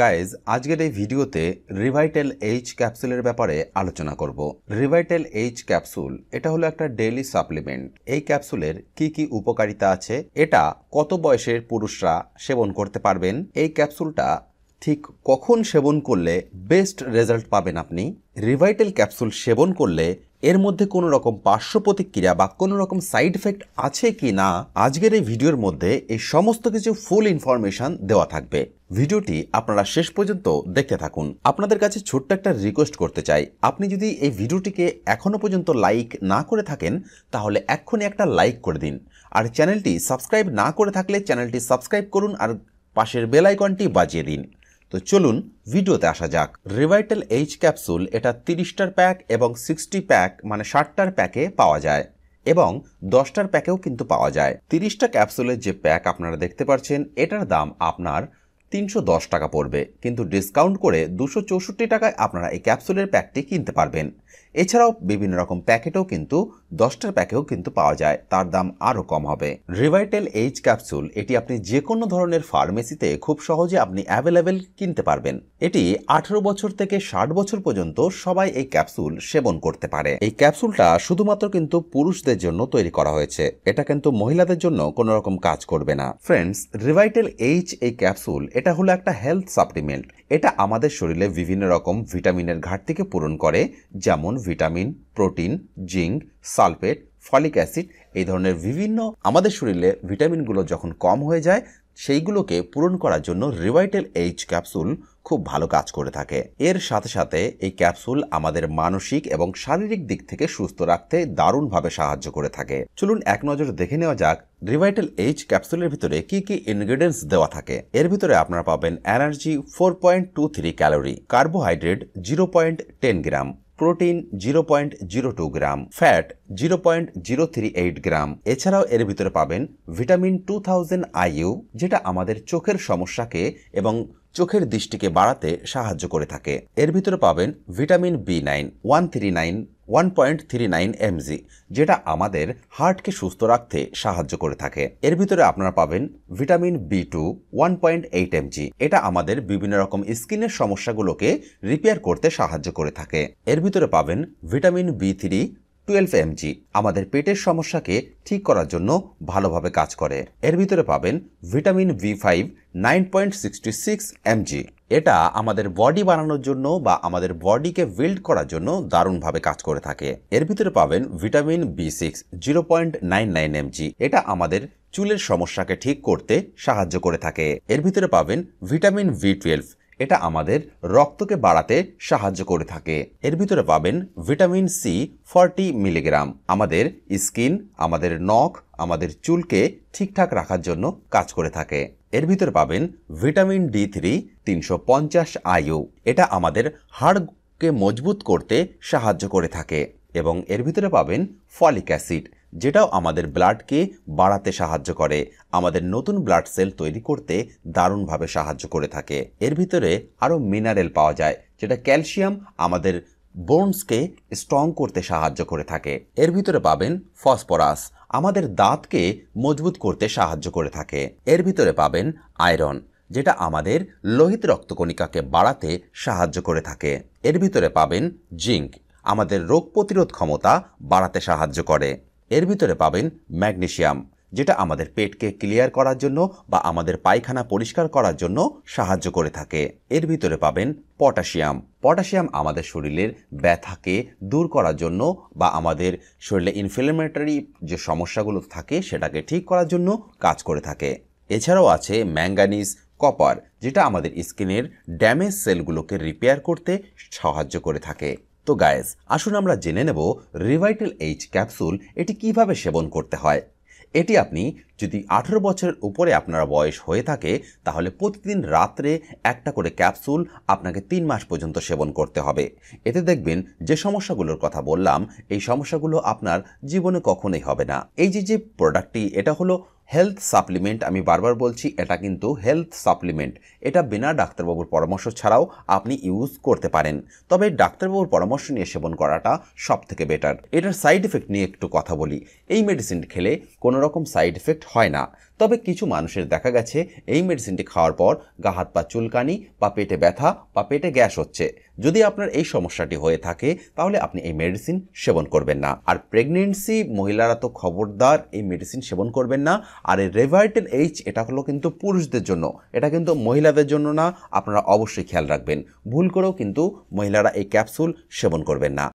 guys আজকের এই ভিডিওতে রিভাইটেল এইচ ক্যাপসুলের ব্যাপারে আলোচনা করব রিভাইটেল এইচ ক্যাপসুল এটা হলো একটা ডেইলি সাপ্লিমেন্ট এই ক্যাপসুলের কি কি উপকারিতা আছে এটা কত বয়সের পুরুষরা সেবন করতে পারবেন এই ক্যাপসুলটা ঠিক কখন সেবন করলে বেস্ট রেজাল্ট পাবেন আপনি রিভাইটেল ক্যাপসুল সেবন করলে এর মধ্যে কোনো রকম পার্শ্ব প্রতিক্রিয়া বা কোনো রকম সাইড এফেক্ট আছে কি না আজকের এই ভিডিওর মধ্যে এই সমস্ত কিছু ফুল ইনফরমেশন দেওয়া থাকবে ভিডিওটি আপনারা শেষ পর্যন্ত দেখতে থাকুন আপনাদের কাছে ছোট্ট একটা রিকোয়েস্ট করতে চাই আপনি যদি এই ভিডিওটিকে এখনো পর্যন্ত লাইক না করে থাকেন তাহলে এক্ষুনি একটা লাইক করে দিন আর চ্যানেলটি সাবস্ক্রাইব না করে থাকলে চ্যানেলটি সাবস্ক্রাইব করুন আর পাশের বেলাইকনটি বাজিয়ে দিন তো চলুন ভিডিওতে আসা যাক রিভাইটাল এইচ ক্যাপসুল এটা তিরিশটার প্যাক এবং সিক্সটি প্যাক মানে ষাটটার প্যাকে পাওয়া যায় এবং দশটার প্যাকেও কিন্তু পাওয়া যায় তিরিশটা ক্যাপসুলের যে প্যাক আপনারা দেখতে পাচ্ছেন এটার দাম আপনার তিনশো টাকা পড়বে কিন্তু ডিসকাউন্ট করে দুশো চৌষট্টি টাকায় আপনারা এই ক্যাপসুলের প্যাকটি কিনতে পারবেন এছাড়াও বিভিন্ন রকম প্যাকেটেও কিন্তু দশটার প্যাকেও কিন্তু পাওয়া যায় তার দাম আরও কম হবে রিভাইটেল এইচ ক্যাপসুল এটি আপনি যে কোনো ধরনের ফার্মেসিতে খুব সহজে আপনি অ্যাভেলেবেল কিনতে পারবেন এটি আঠারো বছর থেকে ষাট বছর পর্যন্ত সবাই এই ক্যাপসুল সেবন করতে পারে এই ক্যাপসুলটা শুধুমাত্র কিন্তু পুরুষদের জন্য তৈরি করা হয়েছে এটা কিন্তু মহিলাদের জন্য কোনো রকম কাজ করবে না ফ্রেন্ডস রিভাইটেল এইচ এই ক্যাপসুল এটা হলো একটা হেলথ সাপ্লিমেন্ট এটা আমাদের শরীরে বিভিন্ন রকম ভিটামিনের ঘাটতিকে পূরণ করে যেমন vitamin protein zinc sulphate folic acid এই ধরনের বিভিন্ন আমাদের শরীরে ভিটামিনগুলো যখন কম হয়ে যায় সেইগুলোকে পূরণ করার জন্য রিভাইটাল এইচ ক্যাপসুল খুব ভালো কাজ করে থাকে এর সাথে সাথে এই ক্যাপসুল আমাদের মানসিক এবং শারীরিক দিক থেকে সুস্থ রাখতে দারুণভাবে সাহায্য করে থাকে চলুন এক নজর দেখে নেওয়া যাক রিভাইটাল এইচ ক্যাপসুলের ভিতরে কি কি ইনগ্রেডিয়েন্টস দেওয়া থাকে এর ভিতরে আপনারা পাবেন energy four point two three calorie carbohydrate zero point ten gram protein zero point zero two gram fat zero point zero three eight gram এছাড়াও এর ভিতরে পাবেন ভিটামিন টু থাউজেন্ড আইইউ যেটা আমাদের চোখের সমস্যাকে এবং চোখের দৃষ্টিকে বাড়াতে সাহায্য করে থাকে এর ভিতরে পাবেন vitamin B nine one three nine one point three nine MG যেটা আমাদের হার্টকে সুস্থ রাখতে সাহায্য করে থাকে এর ভিতরে আপনারা পাবেন vitamin B two one point eight MG এটা আমাদের বিভিন্ন রকম স্কিনের সমস্যাগুলোকে রিপেয়ার করতে সাহায্য করে থাকে এর ভিতরে পাবেন vitamin B three twelve MG আমাদের পেটের সমস্যাকে ঠিক করার জন্য ভালোভাবে কাজ করে এর ভিতরে পাবেন vitamin V five nine point sixty six MG এটা আমাদের বডি বানানোর জন্য বা আমাদের বডিকে বিল্ড করার জন্য দারুণভাবে কাজ করে থাকে এর ভিতরে পাবেন vitamin B six zero point nine nine MG এটা আমাদের চুলের সমস্যাকে ঠিক করতে সাহায্য করে থাকে এর ভিতরে পাবেন ভিটামিন ভি টুয়েলভ এটা আমাদের রক্তকে বাড়াতে সাহায্য করে থাকে এর ভিতরে পাবেন ভিটামিন সি ফর্টি মিলিগ্রাম আমাদের স্কিন আমাদের নখ আমাদের চুলকে ঠিকঠাক রাখার জন্য কাজ করে থাকে এর ভিতরে পাবেন ভিটামিন ডি থ্রি তিনশো পঞ্চাশ আয়ু এটা আমাদের হাড়কে মজবুত করতে সাহায্য করে থাকে এবং এর ভিতরে পাবেন ফলিক অ্যাসিড যেটাও আমাদের ব্লাডকে বাড়াতে সাহায্য করে আমাদের নতুন ব্লাড সেল তৈরি করতে দারুণভাবে সাহায্য করে থাকে এর ভিতরে আরও মিনারেল পাওয়া যায় যেটা ক্যালসিয়াম আমাদের বোনসকে স্ট্রং করতে সাহায্য করে থাকে এর ভিতরে পাবেন ফসফরাস আমাদের দাঁতকে মজবুত করতে সাহায্য করে থাকে এর ভিতরে পাবেন আয়রন যেটা আমাদের লোহিত রক্তকণিকাকে বাড়াতে সাহায্য করে থাকে এর ভিতরে পাবেন জিঙ্ক আমাদের রোগ প্রতিরোধ ক্ষমতা বাড়াতে সাহায্য করে এর ভিতরে পাবেন ম্যাগনেশিয়াম যেটা আমাদের পেটকে ক্লিয়ার করার জন্য বা আমাদের পায়খানা পরিষ্কার করার জন্য সাহায্য করে থাকে এর ভিতরে পাবেন পটাশিয়াম পটাশিয়াম আমাদের শরীরের ব্যথাকে দূর করার জন্য বা আমাদের শরীরে ইনফ্লেমেটরি যে সমস্যাগুলো থাকে সেটাকে ঠিক করার জন্য কাজ করে থাকে এছাড়াও আছে ম্যাঙ্গানিজ কপার যেটা আমাদের স্কিনের ড্যামেজ সেলগুলোকে রিপেয়ার করতে সাহায্য করে থাকে তো গায়েস আসুন আমরা জেনে নেব রিভাইটাল এইচ ক্যাপসুল এটি কিভাবে সেবন করতে হয় এটি আপনি যদি আঠেরো বছরের উপরে আপনার বয়স হয়ে থাকে তাহলে প্রতিদিন রাত্রে একটা করে ক্যাপসুল আপনাকে তিন মাস পর্যন্ত সেবন করতে হবে এতে দেখবেন যে সমস্যাগুলোর কথা বললাম এই সমস্যাগুলো আপনার জীবনে কখনোই হবে না এই যে যে প্রোডাক্টটি এটা হলো হেলথ সাপ্লিমেন্ট আমি বারবার বলছি এটা কিন্তু হেলথ সাপ্লিমেন্ট এটা বিনা ডাক্তারবাবুর পরামর্শ ছাড়াও আপনি ইউজ করতে পারেন তবে ডাক্তারবাবুর পরামর্শ নিয়ে সেবন করাটা সব থেকে বেটার এটার সাইড এফেক্ট নিয়ে একটু কথা বলি এই মেডিসিন খেলে কোনো রকম সাইড এফেক্ট হয় না তবে কিছু মানুষের দেখা গেছে এই মেডিসিনটি খাওয়ার পর গা হাত পা চুলকানি বা পেটে ব্যথা বা পেটে গ্যাস হচ্ছে যদি আপনার এই সমস্যাটি হয়ে থাকে তাহলে আপনি এই মেডিসিন সেবন করবেন না আর প্রেগনেন্সি মহিলারা তো খবরদার এই মেডিসিন সেবন করবেন না আর এই রেভাইটেল এইচ এটা হলো কিন্তু পুরুষদের জন্য এটা কিন্তু মহিলাদের জন্য না আপনারা অবশ্যই খেয়াল রাখবেন ভুল করেও কিন্তু মহিলারা এই ক্যাপসুল সেবন করবেন না